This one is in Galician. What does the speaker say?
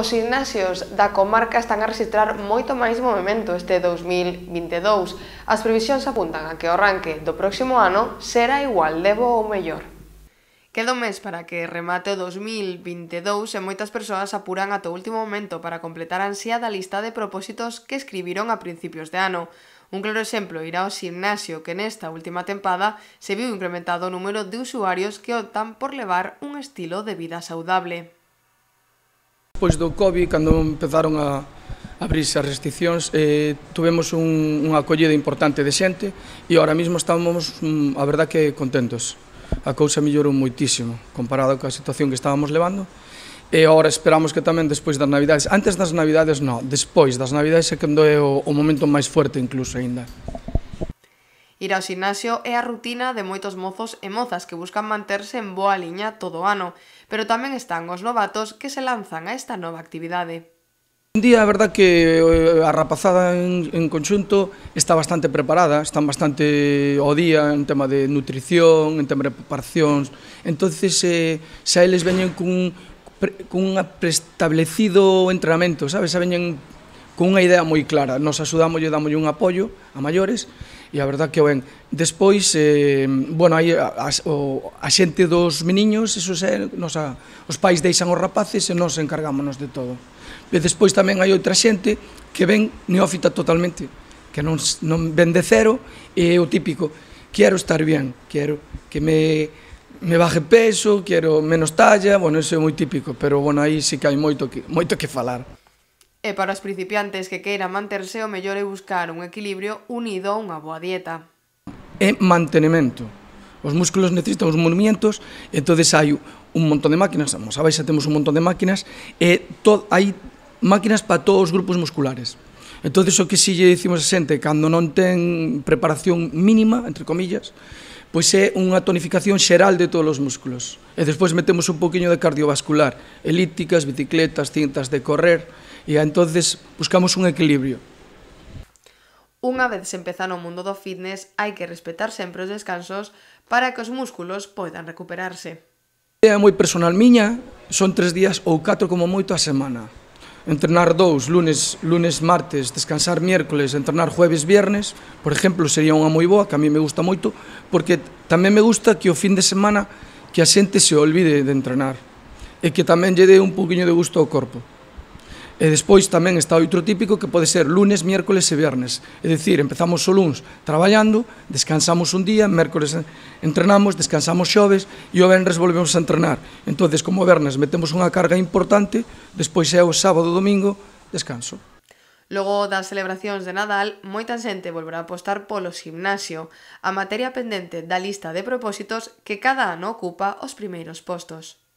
Os gimnasios da comarca están a registrar moito máis movimento este 2022. As previsións apuntan a que o arranque do próximo ano será igual de bo ou mellor. Quedo mes para que remate o 2022 e moitas persoas apuran ata o último momento para completar a ansiada lista de propósitos que escribiron a principios de ano. Un claro exemplo irá ao gimnasio que nesta última tempada se viu incrementado o número de usuarios que optan por levar un estilo de vida saudable despois do Covid, cando empezaron a abrirse as restriccións, eh, tuvemos un, unha acollida importante de xente e ahora mesmo estamos, mm, a verdad que contentos. A cousa mellorou moitísimo comparado coa situación que estábamos levando e ahora esperamos que tamén despois das Navidades, antes das Navidades non, despois das Navidades é cando é o, o momento máis fuerte incluso aínda. Ir ao xinaxio é a rutina de moitos mozos e mozas que buscan manterse en boa liña todo o ano, pero tamén están os novatos que se lanzan a esta nova actividade. Un día, a verdad, que eh, a rapazada en, en conxunto está bastante preparada, están bastante ao día en tema de nutrición, en tema de preparación. entonces eh, xa eles veñen cun, cun preestablecido entrenamento, sabes? Xa veñen cunha idea moi clara. Nos asudamos e damos un apoio a maiores e a verdad que ben. Despois, eh, bueno, aí a, a xente dos meniños, eso é, nos a, os pais deixan os rapaces e nos encargámonos de todo. E despois tamén hai outra xente que ven neófita totalmente, que non, non ven de cero, e o típico, quero estar bien, quero que me, me baje peso, quero menos talla, bueno, eso é moi típico, pero bueno, aí sí que hai moito que, moito que falar. E para os principiantes que queiran manterse, o mellor é buscar un equilibrio unido a unha boa dieta. É mantenimento. Os músculos necesitan os movimentos, entón hai un montón de máquinas, vamos, a baixa temos un montón de máquinas, e todo, hai máquinas para todos os grupos musculares. Entón, o que si lle dicimos a xente cando non ten preparación mínima, entre comillas, pois é unha tonificación xeral de todos os músculos. E despois metemos un poquinho de cardiovascular, elípticas, bicicletas, cintas de correr, e entonces buscamos un equilibrio. Unha vez se empeza no mundo do fitness, hai que respetar sempre os descansos para que os músculos poidan recuperarse. É moi personal miña, son tres días ou catro como moito a semana. Entrenar dous, lunes, lunes, martes, descansar miércoles, entrenar jueves, viernes, por exemplo, sería unha moi boa, que a mí me gusta moito, porque tamén me gusta que o fin de semana que a xente se olvide de entrenar e que tamén lle dé un poquinho de gusto ao corpo. E despois tamén está o outro típico que pode ser lunes, miércoles e viernes. É dicir, empezamos o lunes traballando, descansamos un día, miércoles entrenamos, descansamos xoves e o vendres volvemos a entrenar. Entón, como o vernes metemos unha carga importante, despois é o sábado e domingo descanso. Logo das celebracións de Nadal, moita xente volverá a apostar polo gimnasio, a materia pendente da lista de propósitos que cada ano ocupa os primeiros postos.